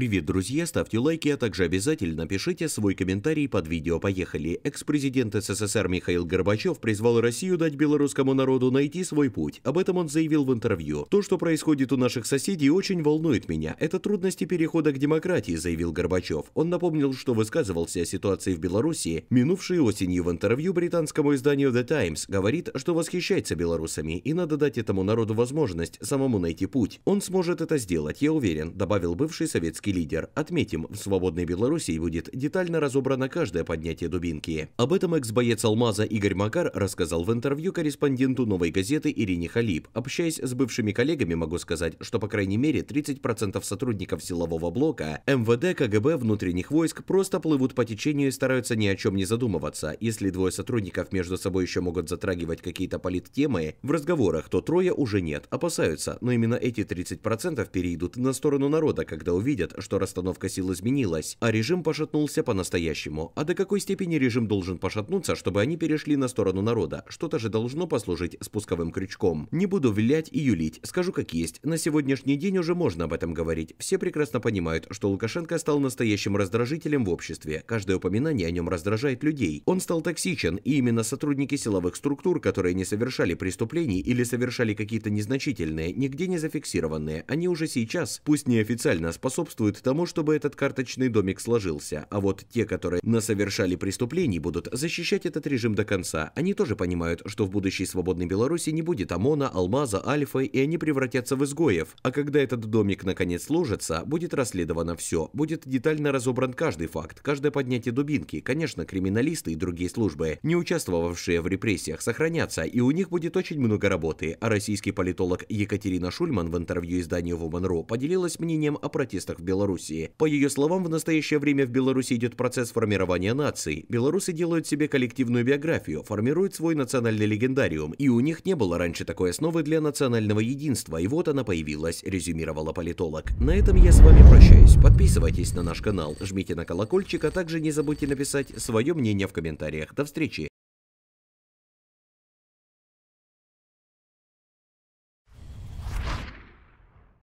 Привет, друзья, ставьте лайки, а также обязательно пишите свой комментарий под видео. Поехали. Экс-президент СССР Михаил Горбачев призвал Россию дать белорусскому народу найти свой путь. Об этом он заявил в интервью. То, что происходит у наших соседей, очень волнует меня. Это трудности перехода к демократии, заявил Горбачев. Он напомнил, что высказывался о ситуации в Беларуси, минувшей осенью в интервью британскому изданию The Times. Говорит, что восхищается белорусами, и надо дать этому народу возможность самому найти путь. Он сможет это сделать, я уверен, добавил бывший советский белорусский лидер. Отметим, в свободной Беларуси будет детально разобрано каждое поднятие дубинки. Об этом экс-боец «Алмаза» Игорь Макар рассказал в интервью корреспонденту «Новой газеты» Ирине Халиб. Общаясь с бывшими коллегами, могу сказать, что по крайней мере 30% сотрудников силового блока, МВД, КГБ, внутренних войск просто плывут по течению и стараются ни о чем не задумываться. Если двое сотрудников между собой еще могут затрагивать какие-то политтемы в разговорах, то трое уже нет, опасаются. Но именно эти 30% перейдут на сторону народа, когда увидят, что расстановка сил изменилась, а режим пошатнулся по-настоящему. А до какой степени режим должен пошатнуться, чтобы они перешли на сторону народа? Что-то же должно послужить спусковым крючком. Не буду вилять и юлить, скажу как есть. На сегодняшний день уже можно об этом говорить. Все прекрасно понимают, что Лукашенко стал настоящим раздражителем в обществе. Каждое упоминание о нем раздражает людей. Он стал токсичен, и именно сотрудники силовых структур, которые не совершали преступлений или совершали какие-то незначительные, нигде не зафиксированные, они уже сейчас, пусть неофициально, способствуют способствуют тому, чтобы этот карточный домик сложился, а вот те, которые насовершали преступлений, будут защищать этот режим до конца. Они тоже понимают, что в будущей свободной Беларуси не будет ОМОНа, Алмаза, Альфа, и они превратятся в изгоев. А когда этот домик наконец сложится, будет расследовано все, будет детально разобран каждый факт, каждое поднятие дубинки. Конечно, криминалисты и другие службы, не участвовавшие в репрессиях, сохранятся, и у них будет очень много работы. А российский политолог Екатерина Шульман в интервью изданию Woman.ru поделилась мнением о протестах в Беларуси. Белоруссии. По ее словам, в настоящее время в Беларуси идет процесс формирования наций. Белорусы делают себе коллективную биографию, формируют свой национальный легендариум, и у них не было раньше такой основы для национального единства, и вот она появилась, резюмировала политолог. На этом я с вами прощаюсь. Подписывайтесь на наш канал, жмите на колокольчик, а также не забудьте написать свое мнение в комментариях. До встречи!